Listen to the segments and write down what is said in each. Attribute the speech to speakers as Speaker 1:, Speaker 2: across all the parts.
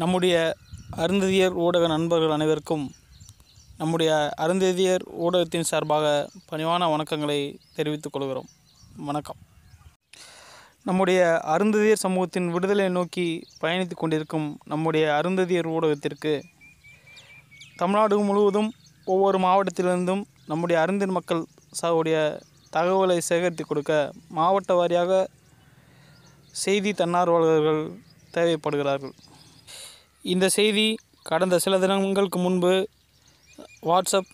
Speaker 1: நம்முடைய அருந்ததியர் ஊடக நண்பர்கள் அனைவருக்கும் நம்முடைய அருந்ததியர் ஊடகத்தின் சார்பாக பணிவான வணக்கங்களை தெரிவித்துக் கொள்கிறோம் வணக்கம் நம்முடைய அருந்ததியர் சமூகத்தின் விடுதலை நோக்கி பயணித்து கொண்டிருக்கும் நம்முடைய அருந்ததியர் ஊடகத்திற்கு தமிழ்நாடு முழுவதும் ஒவ்வொரு மாவட்டத்திலிருந்தும் நம்முடைய அருந்தின் மக்கள் சாவுடைய தகவலை சேகரித்து கொடுக்க மாவட்ட வாரியாக செய்தி தன்னார்வலர்கள் தேவைப்படுகிறார்கள் இந்த செய்தி கடந்த சில தினங்களுக்கு முன்பு வாட்ஸ்அப்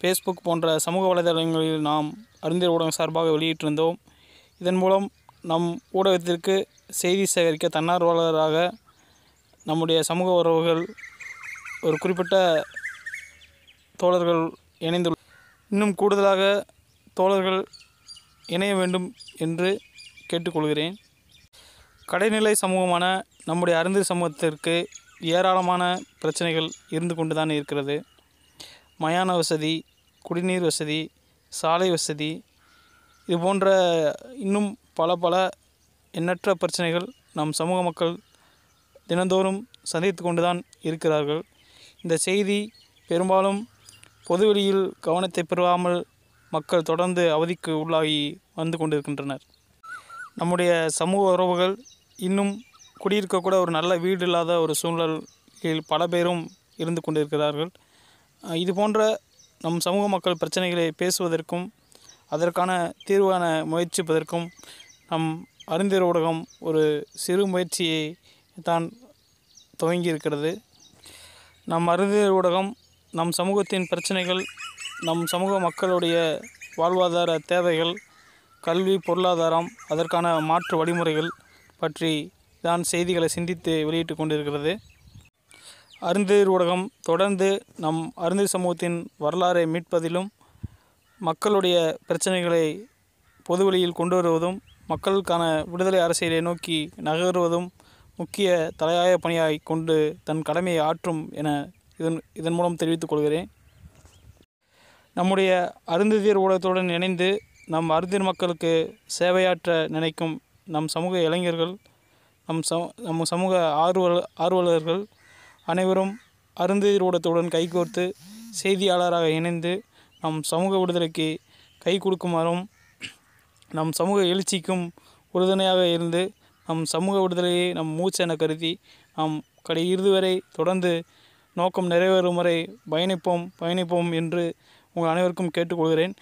Speaker 1: ஃபேஸ்புக் போன்ற சமூக வலைதளங்களில் நாம் அறிந்த ஊடகம் சார்பாக வெளியிட்டிருந்தோம் இதன் மூலம் நம் ஊடகத்திற்கு செய்தி சேகரிக்க தன்னார்வலராக நம்முடைய சமூக உறவுகள் ஒரு குறிப்பிட்ட தோழர்கள் இணைந்துள்ள இன்னும் கூடுதலாக தோழர்கள் இணைய வேண்டும் என்று கேட்டுக்கொள்கிறேன் கடைநிலை சமூகமான நம்முடைய அருந்து சமூகத்திற்கு ஏராளமான பிரச்சனைகள் இருந்து கொண்டு தான் இருக்கிறது மயான வசதி குடிநீர் வசதி சாலை வசதி இது போன்ற இன்னும் பல பல எண்ணற்ற பிரச்சனைகள் நம் சமூக மக்கள் தினந்தோறும் சந்தித்து கொண்டு தான் இருக்கிறார்கள் இந்த செய்தி பெரும்பாலும் பொதுவெளியில் கவனத்தை பெறாமல் மக்கள் தொடர்ந்து அவதிக்கு உள்ளாகி வந்து கொண்டிருக்கின்றனர் நம்முடைய சமூக உறவுகள் இன்னும் குடியிருக்கக்கூட ஒரு நல்ல வீடு இல்லாத ஒரு சூழ்நிலையில் பல பேரும் இருந்து கொண்டிருக்கிறார்கள் இது போன்ற நம் சமூக மக்கள் பிரச்சனைகளை பேசுவதற்கும் அதற்கான தீர்வான முயற்சிப்பதற்கும் நம் அறிந்தர் ஊடகம் ஒரு சிறு முயற்சியை தான் துவங்கி இருக்கிறது நம் அறிந்தர் ஊடகம் நம் சமூகத்தின் பிரச்சனைகள் நம் சமூக மக்களுடைய வாழ்வாதார தேவைகள் கல்வி பொருளாதாரம் அதற்கான மாற்று வழிமுறைகள் பற்றி தான் செய்திகளை சிந்தித்து வெளியிட்டு கொண்டிருக்கிறது அருந்தீர் ஊடகம் தொடர்ந்து நம் அருந்தீர் சமூகத்தின் வரலாறை மீட்பதிலும் மக்களுடைய பிரச்சனைகளை பொதுவெளியில் கொண்டு வருவதும் மக்களுக்கான விடுதலை அரசியலை நோக்கி நகருவதும் முக்கிய தலையாய பணியாய் கொண்டு தன் கடமையை ஆற்றும் என இதன் இதன் மூலம் தெரிவித்துக் கொள்கிறேன் நம்முடைய அருந்ததியர் ஊடகத்துடன் இணைந்து நம் அருந்தீர் மக்களுக்கு சேவையாற்ற நினைக்கும் நம் சமூக இளைஞர்கள் நம் சம நம்ம சமூக ஆர்வல ஆர்வலர்கள் அனைவரும் ஊடகத்துடன் கைகோர்த்து செய்தியாளராக இணைந்து நம் சமூக விடுதலைக்கு கை கொடுக்குமாறும் நம் சமூக எழுச்சிக்கும் உறுதுணையாக இருந்து நம் சமூக விடுதலையை நம் மூச்சு என கருதி நாம் கடை இறுதி வரை தொடர்ந்து நோக்கம் நிறைவேறும் வரை பயணிப்போம் பயணிப்போம் என்று உங்கள் அனைவருக்கும் கேட்டுக்கொள்கிறேன்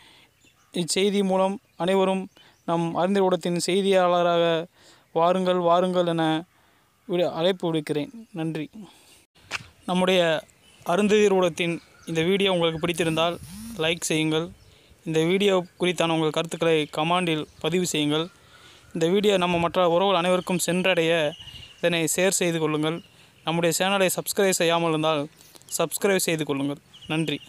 Speaker 1: இச்செய்தி மூலம் அனைவரும் நம் அறிந்த ஊடகத்தின் செய்தியாளராக வாருங்கள் வாருங்கள் என விடு அழைப்பு விடுக்கிறேன் நன்றி நம்முடைய அருந்ததிர் ஊடகத்தின் இந்த வீடியோ உங்களுக்கு பிடித்திருந்தால் லைக் செய்யுங்கள் இந்த வீடியோ குறித்தான உங்கள் கருத்துக்களை கமாண்டில் பதிவு செய்யுங்கள் இந்த வீடியோ நம்ம மற்ற உறவுகள் அனைவருக்கும் சென்றடைய இதனை ஷேர் செய்து கொள்ளுங்கள் நம்முடைய சேனலை சப்ஸ்கிரைப் செய்யாமல் இருந்தால் சப்ஸ்கிரைப் செய்து கொள்ளுங்கள் நன்றி